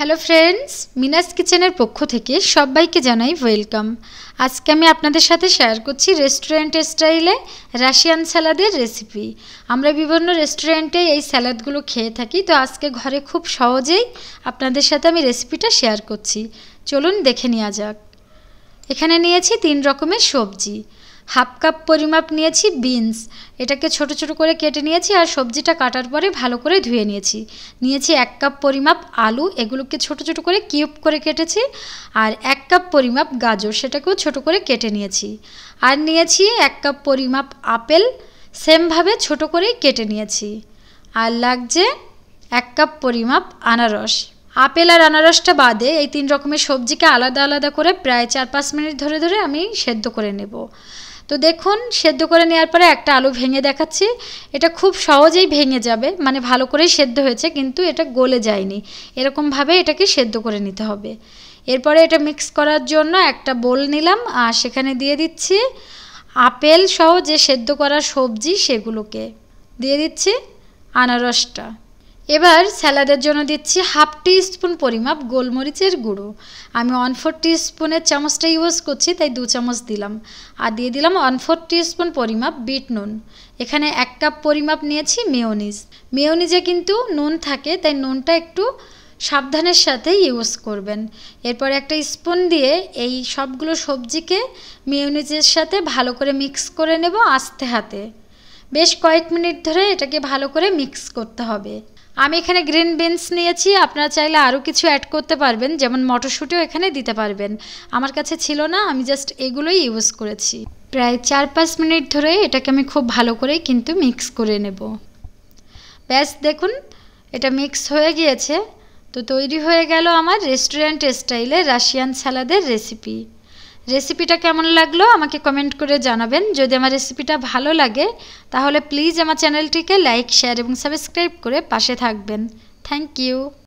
hello friends মিনাস কিচেনের পক্ষ থেকে সবাইকে জানাই ওয়েলকাম আজকে আমি আপনাদের সাথে শেয়ার করছি রেস্টুরেন্টের স্টাইলে রাশিয়ান স্যালাদের রেসিপি আমরা বিভিন্ন রেস্টুরেন্টে এই স্যালাদগুলো খেয়ে থাকি তো আজকে ঘরে খুব সহজেই আপনাদের সাথে আমি রেসিপিটা শেয়ার করছি চলুন দেখে নেওয়া যাক এখানে নিয়েছি তিন রকমের সবজি হাফ কাপ পরিমাপ নিয়েছি বিনস এটাকে ছোট ছোট করে কেটে নিয়েছি আর সবজিটা কাটার পরে ভালো করে ধুয়ে নিয়েছি নিয়েছি এক কাপ পরিমাপ আলু এগুলোকে ছোট ছোট করে কিউব করে কেটেছি আর এক কাপ পরিমাপ গাজর সেটাকেও ছোট করে কেটে নিয়েছি আর নিয়েছি এক কাপ পরিমাপ আপেল সেমভাবে ছোট করেই কেটে নিয়েছি আর লাগছে এক কাপ পরিমাপ আনারস আপেল আর আনারসটা বাদে এই তিন রকমের সবজিকে আলাদা আলাদা করে প্রায় চার পাঁচ মিনিট ধরে ধরে আমি সেদ্ধ করে নেব তো দেখুন সেদ্ধ করে নেওয়ার পরে একটা আলু ভেঙে দেখাচ্ছি এটা খুব সহজেই ভেঙে যাবে মানে ভালো করেই সেদ্ধ হয়েছে কিন্তু এটা গলে যায়নি এরকমভাবে এটাকে সেদ্ধ করে নিতে হবে এরপরে এটা মিক্স করার জন্য একটা বোল নিলাম আর সেখানে দিয়ে দিচ্ছি আপেল সহ যে সেদ্ধ করা সবজি সেগুলোকে দিয়ে দিচ্ছি আনারসটা এবার স্যালাডের জন্য দিচ্ছি হাফ টি স্পুন পরিমাপ গোলমরিচের গুঁড়ো আমি ওয়ান ফোর টি স্পুনের চামচটা ইউজ করছি তাই দু চামচ দিলাম আর দিয়ে দিলাম ওয়ান ফোর টি স্পুন পরিমাপ বিট নুন এখানে এক কাপ পরিমাপ নিয়েছি মেয়োনিজ মেয়োনিজে কিন্তু নুন থাকে তাই নুনটা একটু সাবধানের সাথে ইউজ করবেন এরপর একটা স্পুন দিয়ে এই সবগুলো সবজিকে মেয়োনিজের সাথে ভালো করে মিক্স করে নেব আস্তে হাতে বেশ কয়েক মিনিট ধরে এটাকে ভালো করে মিক্স করতে হবে আমি এখানে গ্রিন বিনস নিয়েছি আপনারা চাইলে আরও কিছু অ্যাড করতে পারবেন যেমন মটরশুঁটিও এখানে দিতে পারবেন আমার কাছে ছিল না আমি জাস্ট এগুলোই ইউজ করেছি প্রায় চার পাঁচ মিনিট ধরে এটাকে আমি খুব ভালো করে কিন্তু মিক্স করে নেব ব্যাস দেখুন এটা মিক্স হয়ে গিয়েছে তো তৈরি হয়ে গেল আমার রেস্টুরেন্ট স্টাইলে রাশিয়ান স্যালাদের রেসিপি রেসিপিটা কেমন লাগলো আমাকে কমেন্ট করে জানাবেন যদি আমার রেসিপিটা ভালো লাগে তাহলে প্লিজ আমার চ্যানেলটিকে লাইক শেয়ার এবং সাবস্ক্রাইব করে পাশে থাকবেন থ্যাংক ইউ